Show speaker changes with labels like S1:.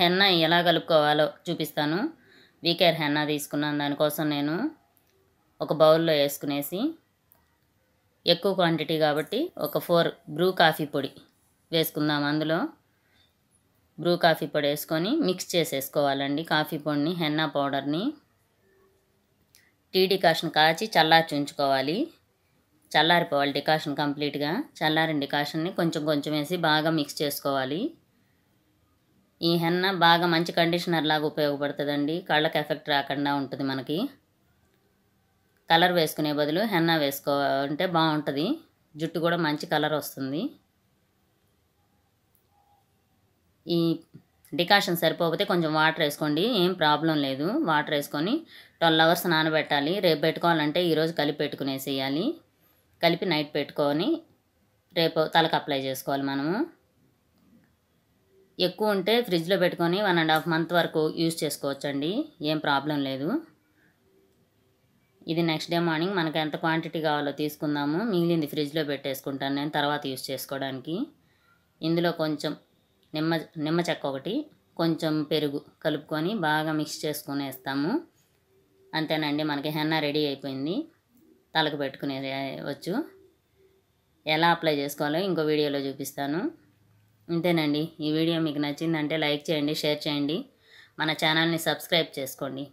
S1: henna ఎలా కలుపుకోవాలో చూపిస్తాను WeCare henna తీసుకున్నాను దానికోసం నేను ఒక బౌల్లో వేసుకునేసి ఎక్కువ క్వాంటిటీ కాబట్టి ఒక ఫోర్ బ్రూ కాఫీ పొడి వేసుకుందాం అందులో బ్రూ కాఫీ పొడి వేసుకొని మిక్స్ చేసేసుకోవాలండి కాఫీ పొడిని హెన్నా పౌడర్ని టీ డికాషన్ కాచి చల్లార్చి ఉంచుకోవాలి చల్లారిపోవాలి డికాషన్ కంప్లీట్గా చల్లారిన డికాషన్ని కొంచెం కొంచెం వేసి బాగా మిక్స్ చేసుకోవాలి ఈ హెన్న బాగా మంచి కండిషనర్ లాగా ఉపయోగపడుతుందండి కళ్ళకి ఎఫెక్ట్ రాకుండా ఉంటుంది మనకి కలర్ వేసుకునే బదులు హెన్న వేసుకో అంటే బాగుంటుంది జుట్టు కూడా మంచి కలర్ వస్తుంది ఈ డికాషన్ సరిపోతే కొంచెం వాటర్ వేసుకోండి ఏం ప్రాబ్లం లేదు వాటర్ వేసుకొని ట్వెల్వ్ అవర్స్ నానబెట్టాలి రేపు పెట్టుకోవాలంటే ఈరోజు కలిపి పెట్టుకునేసేయాలి కలిపి నైట్ పెట్టుకొని రేపు తలకు అప్లై చేసుకోవాలి మనము ఎక్కువ ఉంటే ఫ్రిడ్జ్లో పెట్టుకొని వన్ అండ్ హాఫ్ మంత్ వరకు యూజ్ చేసుకోవచ్చండి ఏం ప్రాబ్లం లేదు ఇది నెక్స్ట్ డే మార్నింగ్ మనకు ఎంత క్వాంటిటీ కావాలో తీసుకుందాము మిగిలింది ఫ్రిడ్జ్లో పెట్టేసుకుంటాను నేను తర్వాత యూస్ చేసుకోవడానికి ఇందులో కొంచెం నిమ్మ నిమ్మ చెక్క ఒకటి కొంచెం పెరుగు కలుపుకొని బాగా మిక్స్ వేస్తాము అంతేనండి మనకి హెన్న రెడీ అయిపోయింది తలకు పెట్టుకునే వచ్చు ఎలా అప్లై చేసుకోవాలో ఇంకో వీడియోలో చూపిస్తాను ఇంతేనండి ఈ వీడియో మీకు నచ్చిందంటే లైక్ చేయండి షేర్ చేయండి మన ఛానల్ని సబ్స్క్రైబ్ చేసుకోండి